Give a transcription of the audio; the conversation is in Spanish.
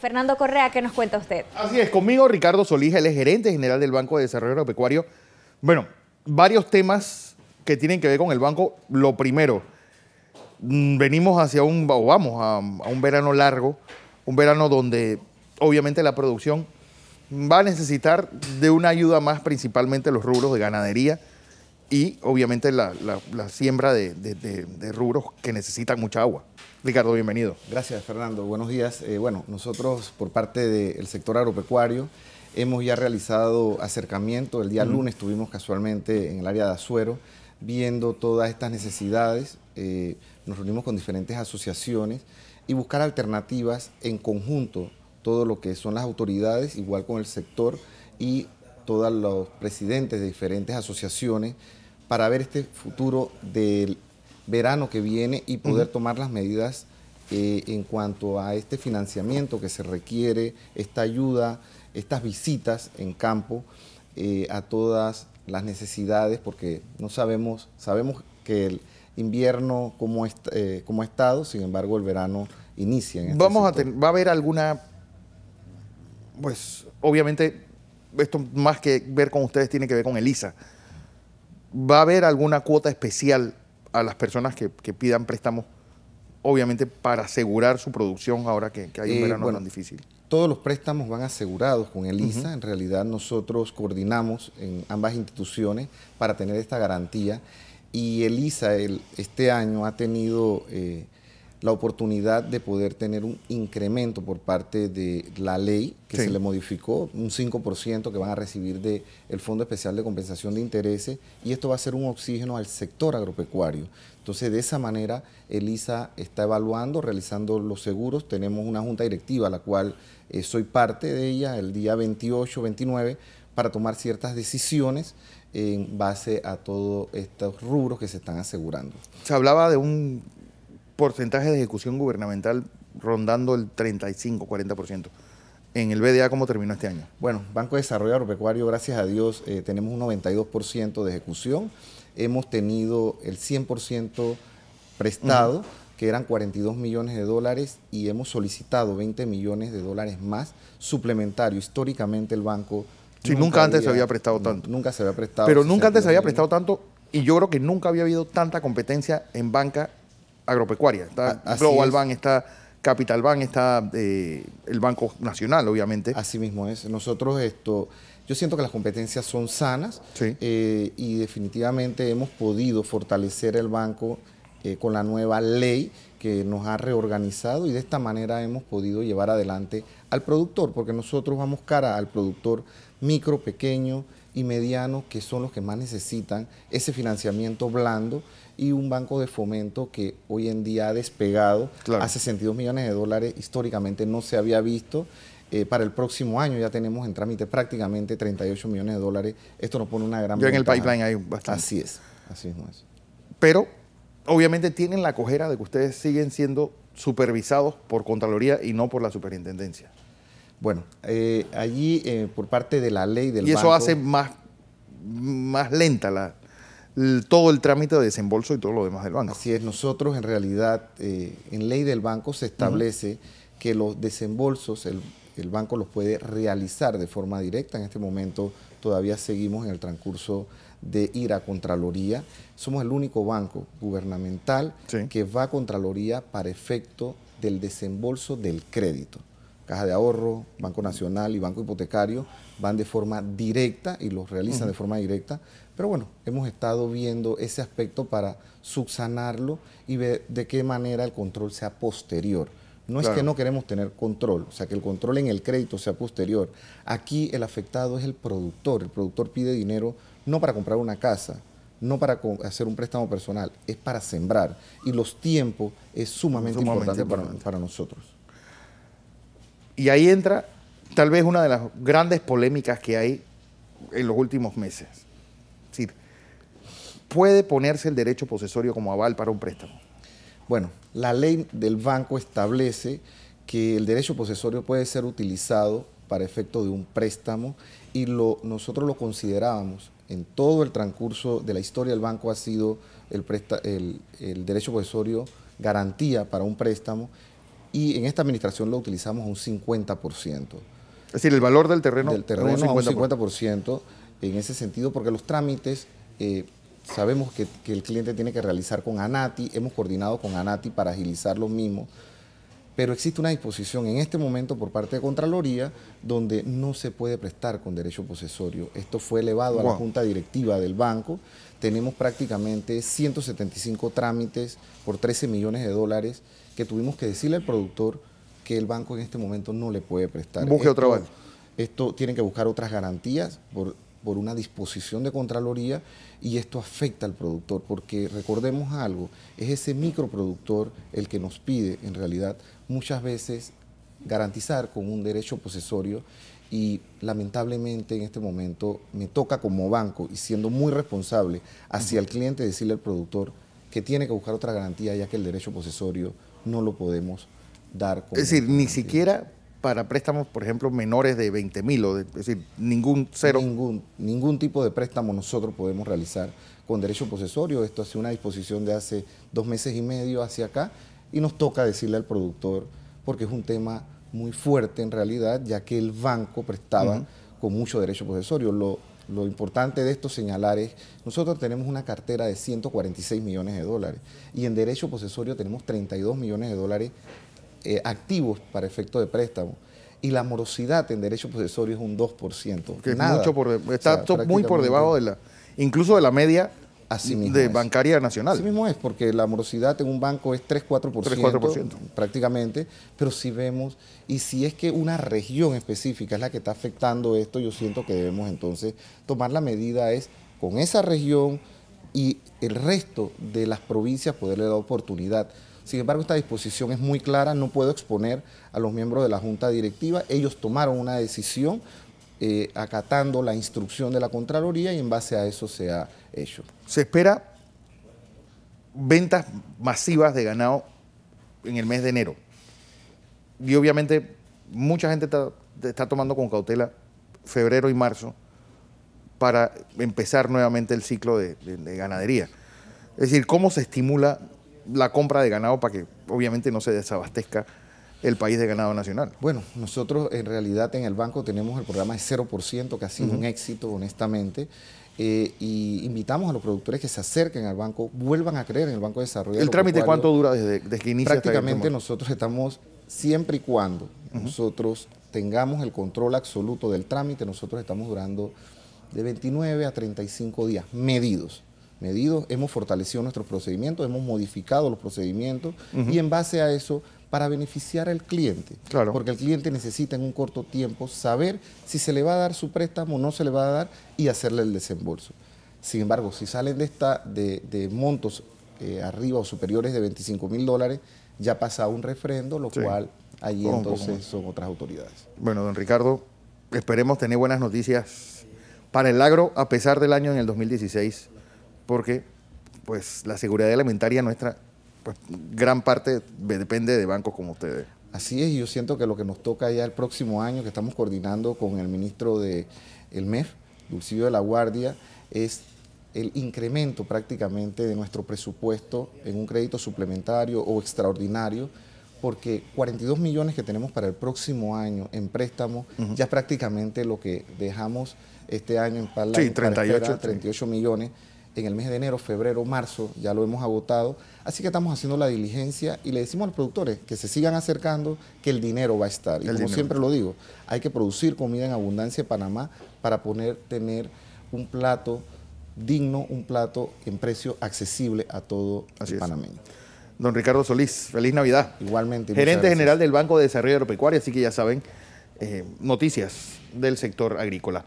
Fernando Correa, ¿qué nos cuenta usted? Así es, conmigo Ricardo Solís, el gerente general del Banco de Desarrollo Agropecuario. Bueno, varios temas que tienen que ver con el banco. Lo primero, mm, venimos hacia un, vamos a un verano largo, un verano donde obviamente la producción va a necesitar de una ayuda más, principalmente los rubros de ganadería y obviamente la, siembra de, de, rubros que necesitan mucha agua. Ricardo, bienvenido. Gracias, Fernando. Buenos días. Eh, bueno, nosotros por parte del sector agropecuario hemos ya realizado acercamiento. El día lunes estuvimos casualmente en el área de Azuero viendo todas estas necesidades. Eh, nos reunimos con diferentes asociaciones y buscar alternativas en conjunto, todo lo que son las autoridades, igual con el sector y todos los presidentes de diferentes asociaciones para ver este futuro del verano que viene y poder tomar las medidas eh, en cuanto a este financiamiento que se requiere, esta ayuda, estas visitas en campo eh, a todas las necesidades, porque no sabemos, sabemos que el invierno como, eh, como ha estado, sin embargo el verano inicia. Este Vamos a va a haber alguna, pues obviamente esto más que ver con ustedes tiene que ver con Elisa. ¿Va a haber alguna cuota especial a las personas que, pidan préstamos, obviamente para asegurar su producción ahora que, hay un eh, verano tan difícil? Todos los préstamos van asegurados con ELISA. En realidad nosotros coordinamos en ambas instituciones para tener esta garantía. Y ELISA el, este año ha tenido eh, la oportunidad de poder tener un incremento por parte de la ley que se le modificó, un 5% que van a recibir del Fondo Especial de Compensación de Intereses, y esto va a ser un oxígeno al sector agropecuario. Entonces, de esa manera, ELISA está evaluando, realizando los seguros. Tenemos una junta directiva, la cual eh, soy parte de ella, el día 28, 29, para tomar ciertas decisiones en base a todos estos rubros que se están asegurando. Se hablaba de un porcentaje de ejecución gubernamental rondando el 35-40% en el BDA cómo terminó este año? Bueno, Banco de Desarrollo Agropecuario, gracias a Dios, eh, tenemos un 92% de ejecución. Hemos tenido el 100% prestado, que eran 42 millones de dólares, y hemos solicitado 20 millones de dólares más suplementario. Históricamente el banco... Sí, nunca, antes se había prestado tanto. Nunca se había prestado. Pero nunca antes se había prestado tanto y yo creo que nunca había habido tanta competencia en banca agropecuaria. Está Global Bank, está Capital Bank, está eh, el Banco Nacional, obviamente. Así mismo es. Nosotros esto... Yo siento que las competencias son sanas eh, y definitivamente hemos podido fortalecer el banco eh, con la nueva ley que nos ha reorganizado y de esta manera hemos podido llevar adelante al productor, porque nosotros vamos cara al productor micro, pequeño y mediano, que son los que más necesitan ese financiamiento blando y un banco de fomento que hoy en día ha despegado a 62 millones de dólares, históricamente no se había visto. Eh, para el próximo año ya tenemos en trámite prácticamente 38 millones de dólares. Esto nos pone una gran... Yo en el pipeline hay bastante. Así es, así es. Pero obviamente tienen la cojera de que ustedes siguen siendo supervisados por Contraloría y no por la Superintendencia. Bueno, eh, allí eh, por parte de la ley del... Y eso hace más, más lenta la, todo el trámite de desembolso y todo lo demás del banco. Así es, nosotros en realidad eh, en ley del banco se establece que los desembolsos el, banco los puede realizar de forma directa. En este momento todavía seguimos en el transcurso de ir a Contraloría. Somos el único banco gubernamental que va a Contraloría para efecto del desembolso del crédito. Caja de Ahorro, Banco Nacional y Banco Hipotecario van de forma directa y los realizan de forma directa. Pero bueno, hemos estado viendo ese aspecto para subsanarlo y ver de qué manera el control sea posterior. No es que no queremos tener control, o sea, que el control en el crédito sea posterior. Aquí el afectado es el productor. El productor pide dinero no para comprar una casa, no para hacer un préstamo personal, es para sembrar. Y los tiempos es sumamente, importante, para nosotros. Y ahí entra tal vez una de las grandes polémicas que hay en los últimos meses. Es decir, ¿puede ponerse el derecho posesorio como aval para un préstamo? Bueno, la ley del banco establece que el derecho posesorio puede ser utilizado para efecto de un préstamo y lo, nosotros lo considerábamos en todo el transcurso de la historia del banco ha sido el, el derecho posesorio garantía para un préstamo y en esta administración lo utilizamos a un 50%. Es decir, el valor del terreno. Del terreno un 50%. un 50% en ese sentido, porque los trámites eh, sabemos que, el cliente tiene que realizar con ANATI, hemos coordinado con ANATI para agilizar lo mismo, pero existe una disposición en este momento por parte de Contraloría donde no se puede prestar con derecho posesorio. Esto fue elevado a la Junta Directiva del banco. Tenemos prácticamente 175 trámites por 13 millones de dólares que tuvimos que decirle al productor que el banco en este momento no le puede prestar. Busque otro banco. Esto tiene que buscar otras garantías por, por una disposición de Contraloría y esto afecta al productor, porque recordemos algo, es ese microproductor el que nos pide en realidad muchas veces garantizar con un derecho posesorio y lamentablemente en este momento me toca como banco y siendo muy responsable hacia el cliente decirle al productor, que tiene que buscar otra garantía ya que el derecho posesorio no lo podemos dar. con es decir, ni siquiera para préstamos, por ejemplo, menores de 20 mil, es decir, ningún cero. Ningún, tipo de préstamo nosotros podemos realizar con derecho posesorio. Esto hace una disposición de hace dos meses y medio hacia acá y nos toca decirle al productor, porque es un tema muy fuerte en realidad, ya que el banco prestaba con mucho derecho posesorio. Lo importante de esto señalar es, nosotros tenemos una cartera de 146 millones de dólares y en derecho posesorio tenemos 32 millones de dólares eh, activos para efecto de préstamo y la morosidad en derecho posesorio es un 2%. Que es Mucho por, está muy por debajo de la, incluso de la media de bancaria nacional. Así mismo es, porque la morosidad en un banco es 3-4%. Prácticamente, pero si vemos, y si es que una región específica es la que está afectando esto, yo siento que debemos entonces tomar la medida es con esa región y el resto de las provincias poderle dar oportunidad. Sin embargo, esta disposición es muy clara, no puedo exponer a los miembros de la Junta Directiva, ellos tomaron una decisión, eh, acatando la instrucción de la Contraloría y en base a eso se ha hecho. Se espera ventas masivas de ganado en el mes de enero. Y obviamente mucha gente está, tomando con cautela febrero y marzo para empezar nuevamente el ciclo de, de, ganadería. Es decir, cómo se estimula la compra de ganado para que obviamente no se desabastezca el país de ganado nacional. Bueno, nosotros en realidad en el banco tenemos el programa de 0%, que ha sido un éxito, honestamente. Eh, y invitamos a los productores que se acerquen al banco, vuelvan a creer en el Banco de Desarrollo. ¿El trámite cuánto dura desde, desde que inicia? Prácticamente nosotros estamos, siempre y cuando nosotros tengamos el control absoluto del trámite, nosotros estamos durando de 29 a 35 días medidos medidos, hemos fortalecido nuestros procedimientos, hemos modificado los procedimientos y en base a eso para beneficiar al cliente. Porque el cliente necesita en un corto tiempo saber si se le va a dar su préstamo o no se le va a dar y hacerle el desembolso. Sin embargo, si salen de, esta, de, montos eh, arriba o superiores de 25 mil dólares, ya pasa un refrendo, lo cual allí entonces son otras autoridades. Bueno, don Ricardo, esperemos tener buenas noticias para el agro a pesar del año en el 2016 porque pues la seguridad alimentaria nuestra, pues gran parte depende de bancos como ustedes. Así es, y yo siento que lo que nos toca ya el próximo año, que estamos coordinando con el ministro del el MEF, Dulcillo de la Guardia, es el incremento prácticamente de nuestro presupuesto en un crédito suplementario o extraordinario, porque 42 millones que tenemos para el próximo año en préstamo, ya es ya prácticamente lo que dejamos este año en, pala, sí, 38, 38 millones en el mes de enero, febrero, marzo, ya lo hemos agotado. Así que estamos haciendo la diligencia y le decimos a los productores que se sigan acercando, que el dinero va a estar. Y como siempre lo digo, hay que producir comida en abundancia en Panamá para poder tener un plato digno, un plato en precio accesible a todo el panameño. Don Ricardo Solís, feliz Navidad. Igualmente. Gerente General del Banco de Desarrollo Agropecuario, así que ya saben, eh, noticias del sector agrícola.